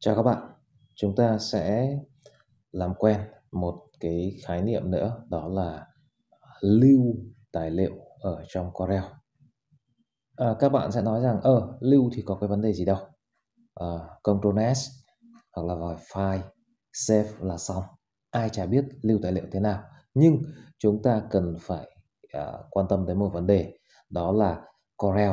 Chào các bạn, chúng ta sẽ làm quen một cái khái niệm nữa đó là lưu tài liệu ở trong Corel. À, các bạn sẽ nói rằng, ơ, ờ, lưu thì có cái vấn đề gì đâu. À, Ctrl S hoặc là vào file, save là xong. Ai chả biết lưu tài liệu thế nào. Nhưng chúng ta cần phải à, quan tâm đến một vấn đề, đó là Corel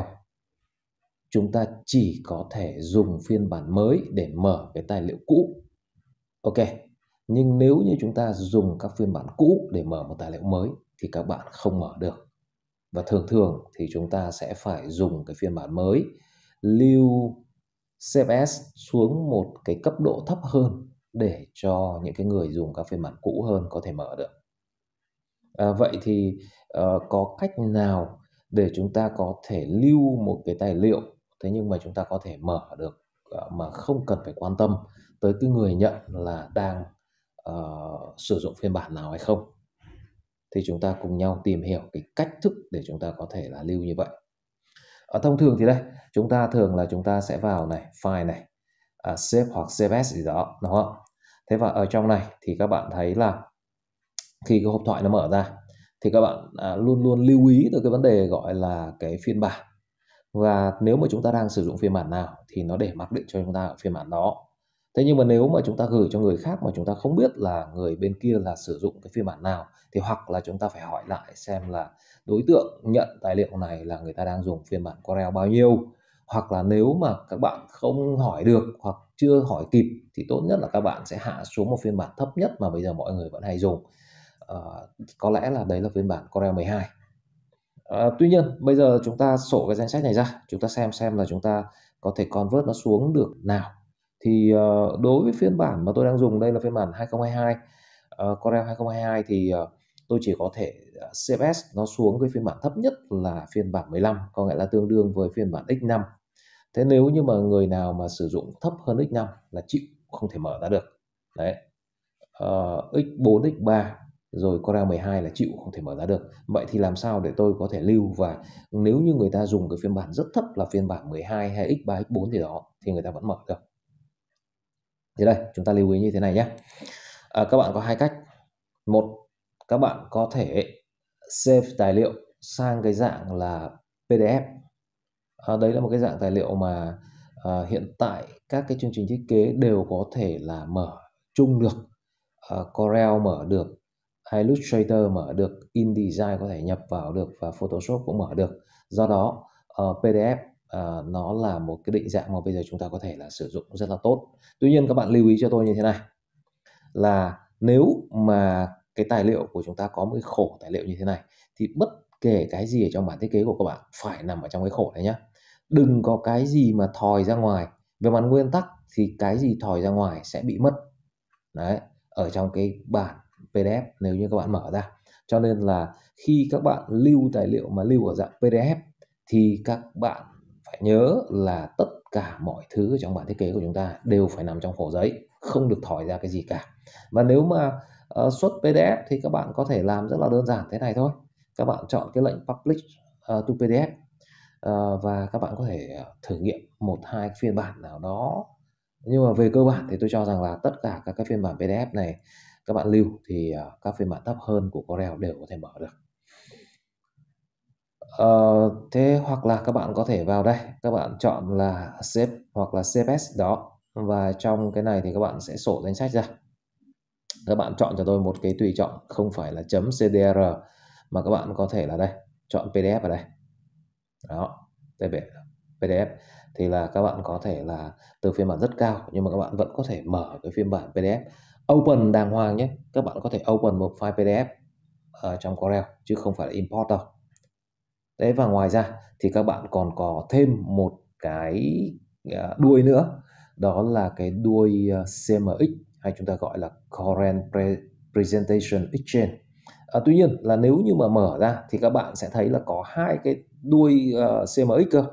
chúng ta chỉ có thể dùng phiên bản mới để mở cái tài liệu cũ ok nhưng nếu như chúng ta dùng các phiên bản cũ để mở một tài liệu mới thì các bạn không mở được và thường thường thì chúng ta sẽ phải dùng cái phiên bản mới lưu CSS xuống một cái cấp độ thấp hơn để cho những cái người dùng các phiên bản cũ hơn có thể mở được. À, vậy thì uh, có cách nào để chúng ta có thể lưu một cái tài liệu thế nhưng mà chúng ta có thể mở được ờ, mà không cần phải quan tâm tới cái người nhận là đang uh, sử dụng phiên bản nào hay không thì chúng ta cùng nhau tìm hiểu cái cách thức để chúng ta có thể là lưu như vậy ở thông thường thì đây chúng ta thường là chúng ta sẽ vào này file này uh, save hoặc cvs gì đó đúng không thế và ở trong này thì các bạn thấy là khi cái hộp thoại nó mở ra thì các bạn à, luôn luôn lưu ý tới cái vấn đề gọi là cái phiên bản và nếu mà chúng ta đang sử dụng phiên bản nào thì nó để mặc định cho chúng ta ở phiên bản đó thế nhưng mà nếu mà chúng ta gửi cho người khác mà chúng ta không biết là người bên kia là sử dụng cái phiên bản nào thì hoặc là chúng ta phải hỏi lại xem là đối tượng nhận tài liệu này là người ta đang dùng phiên bản Corel bao nhiêu hoặc là nếu mà các bạn không hỏi được hoặc chưa hỏi kịp thì tốt nhất là các bạn sẽ hạ xuống một phiên bản thấp nhất mà bây giờ mọi người vẫn hay dùng à, có lẽ là đấy là phiên bản Corel 12 À, tuy nhiên bây giờ chúng ta sổ cái danh sách này ra, chúng ta xem xem là chúng ta có thể convert nó xuống được nào. Thì uh, đối với phiên bản mà tôi đang dùng đây là phiên bản 2022, uh, ờ, Corel 2022 thì uh, tôi chỉ có thể CFS nó xuống với phiên bản thấp nhất là phiên bản 15, có nghĩa là tương đương với phiên bản X5. Thế nếu như mà người nào mà sử dụng thấp hơn X5 là chịu không thể mở ra được. Đấy. Uh, X4, X3 rồi Core 12 là chịu không thể mở ra được vậy thì làm sao để tôi có thể lưu và nếu như người ta dùng cái phiên bản rất thấp là phiên bản 12 hay x3 x4 gì đó thì người ta vẫn mở được thế đây chúng ta lưu ý như thế này nhé à, các bạn có hai cách một các bạn có thể save tài liệu sang cái dạng là PDF à, đấy là một cái dạng tài liệu mà à, hiện tại các cái chương trình thiết kế đều có thể là mở chung được à, Corel mở được Illustrator mở được, InDesign có thể nhập vào được và Photoshop cũng mở được. Do đó uh, ờ, PDF uh, ờ, nó là một cái định dạng mà bây giờ chúng ta có thể là sử dụng rất là tốt. Tuy nhiên các bạn lưu ý cho tôi như thế này là nếu mà cái tài liệu của chúng ta có một cái khổ tài liệu như thế này thì bất kể cái gì ở trong bản thiết kế của các bạn phải nằm ở trong cái khổ này nhé. Đừng có cái gì mà thòi ra ngoài. Về mặt nguyên tắc thì cái gì thòi ra ngoài sẽ bị mất. Đấy, ở trong cái bản PDF nếu như các bạn mở ra cho nên là khi các bạn lưu tài liệu mà lưu ở dạng PDF thì các bạn phải nhớ là tất cả mọi thứ trong bản thiết kế của chúng ta đều phải nằm trong khổ giấy không được thỏi ra cái gì cả và nếu mà uh, xuất PDF thì các bạn có thể làm rất là đơn giản thế này thôi các bạn chọn cái lệnh publish uh, to PDF uh, ờ, và các bạn có thể thử nghiệm một hai phiên bản nào đó nhưng mà về cơ bản thì tôi cho rằng là tất cả các cái phiên bản PDF này các bạn lưu thì à, các phiên bản thấp hơn của Corel đều có thể mở được uh, thế hoặc là các bạn có thể vào đây các bạn chọn là xếp hoặc là CPS đó và trong cái này thì các bạn sẽ sổ danh sách ra các bạn chọn cho tôi một cái tùy chọn không phải là chấm CDR mà các bạn có thể là đây chọn PDF ở đây đó PDF thì là các bạn có thể là từ phiên bản rất cao nhưng mà các bạn vẫn có thể mở cái phiên bản PDF open đàng hoàng nhé các bạn có thể open một file pdf ở trong corel chứ không phải là import đâu đấy và ngoài ra thì các bạn còn có thêm một cái à, đuôi nữa đó là cái đuôi à, cmx hay chúng ta gọi là corel presentation exchange à, tuy nhiên là nếu như mà mở ra thì các bạn sẽ thấy là có hai cái đuôi uh, à, cmx cơ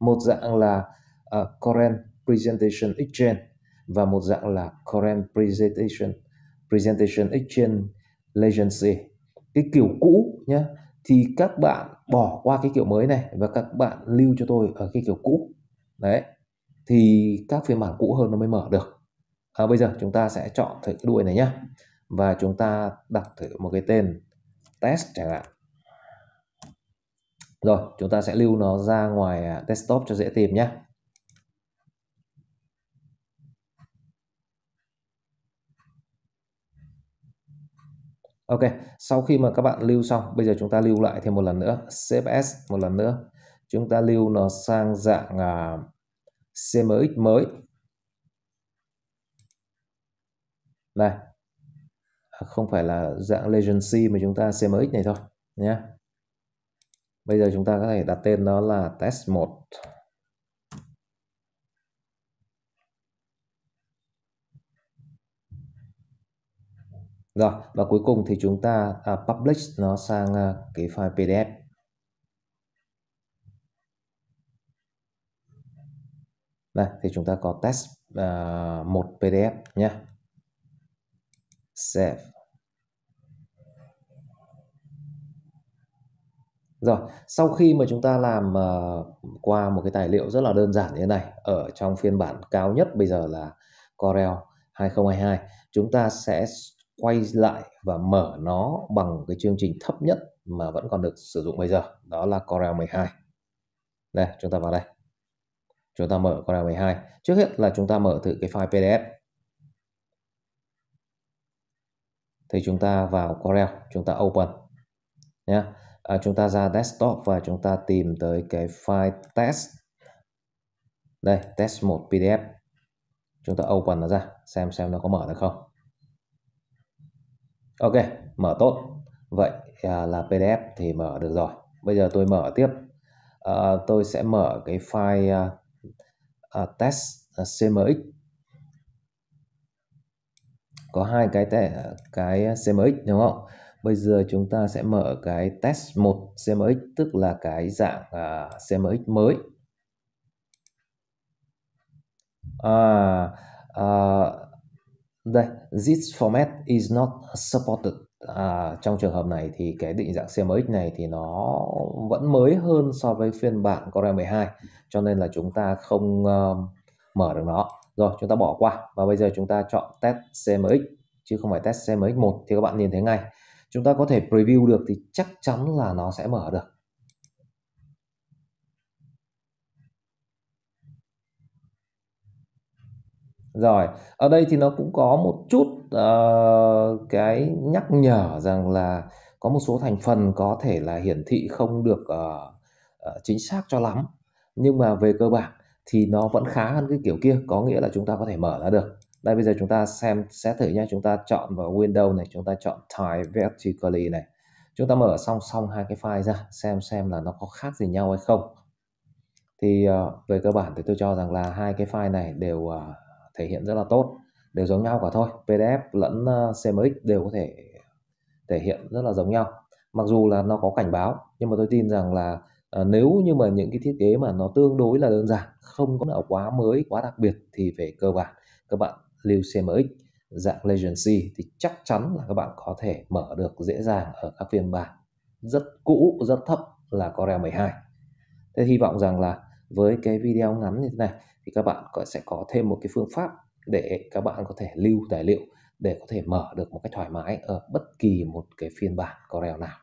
một dạng là uh, corel presentation exchange và một dạng là current presentation presentation exchange legacy cái kiểu cũ nhé thì các bạn bỏ qua cái kiểu mới này và các bạn lưu cho tôi ở cái kiểu cũ đấy thì các phiên bản cũ hơn nó mới mở được à, bây giờ chúng ta sẽ chọn thử cái đuôi này nhé và chúng ta đặt thử một cái tên test chẳng hạn rồi chúng ta sẽ lưu nó ra ngoài à, desktop cho dễ tìm nhé Ok, sau khi mà các bạn lưu xong, bây giờ chúng ta lưu lại thêm một lần nữa, save as một lần nữa. Chúng ta lưu nó sang dạng à, CMX mới. Này, à, không phải là dạng Legacy mà chúng ta CMX này thôi nhé. Bây giờ chúng ta có thể đặt tên nó là test 1. Rồi, và cuối cùng thì chúng ta à, publish nó sang à, cái file PDF. Đây, thì chúng ta có test à, một PDF nhé. Save. Rồi, sau khi mà chúng ta làm uh, qua một cái tài liệu rất là đơn giản như thế này ở trong phiên bản cao nhất bây giờ là Corel 2022, chúng ta sẽ quay lại và mở nó bằng cái chương trình thấp nhất mà vẫn còn được sử dụng bây giờ đó là Corel 12 đây chúng ta vào đây chúng ta mở Corel 12 trước hết là chúng ta mở thử cái file PDF thì chúng ta vào Corel chúng ta open nhé à, chúng ta ra desktop và chúng ta tìm tới cái file test đây test 1 PDF chúng ta open nó ra xem xem nó có mở được không ok mở tốt vậy à, là pdf thì mở được rồi bây giờ tôi mở tiếp à, tôi sẽ mở cái file à, à test à, cmx có hai cái cái cmx đúng không bây giờ chúng ta sẽ mở cái test 1 cmx tức là cái dạng à, cmx mới à, à, đây this format is not supported à, trong trường hợp này thì cái định dạng CMX này thì nó vẫn mới hơn so với phiên bản Core 12 cho nên là chúng ta không uh, mở được nó rồi chúng ta bỏ qua và bây giờ chúng ta chọn test CMX chứ không phải test CMX1 thì các bạn nhìn thấy ngay chúng ta có thể preview được thì chắc chắn là nó sẽ mở được Rồi, ở đây thì nó cũng có một chút uh, cái nhắc nhở rằng là có một số thành phần có thể là hiển thị không được uh, uh, chính xác cho lắm. Nhưng mà về cơ bản thì nó vẫn khá hơn cái kiểu kia, có nghĩa là chúng ta có thể mở ra được. Đây bây giờ chúng ta xem sẽ thử nha, chúng ta chọn vào Windows này, chúng ta chọn Type Vertically này. Chúng ta mở song song hai cái file ra xem xem là nó có khác gì nhau hay không. Thì uh, về cơ bản thì tôi cho rằng là hai cái file này đều uh, thể hiện rất là tốt đều giống nhau cả thôi PDF lẫn ờ, CMX đều có thể thể hiện rất là giống nhau mặc dù là nó có cảnh báo nhưng mà tôi tin rằng là à, nếu như mà những cái thiết kế mà nó tương đối là đơn giản không có nào quá mới quá đặc biệt thì về cơ bản các bạn lưu CMX dạng Legacy thì chắc chắn là các bạn có thể mở được dễ dàng ở các phiên bản rất cũ rất thấp là Corel 12 thế hy vọng rằng là với cái video ngắn như thế này thì các bạn sẽ có thêm một cái phương pháp để các bạn có thể lưu tài liệu để có thể mở được một cách thoải mái ở bất kỳ một cái phiên bản Corel nào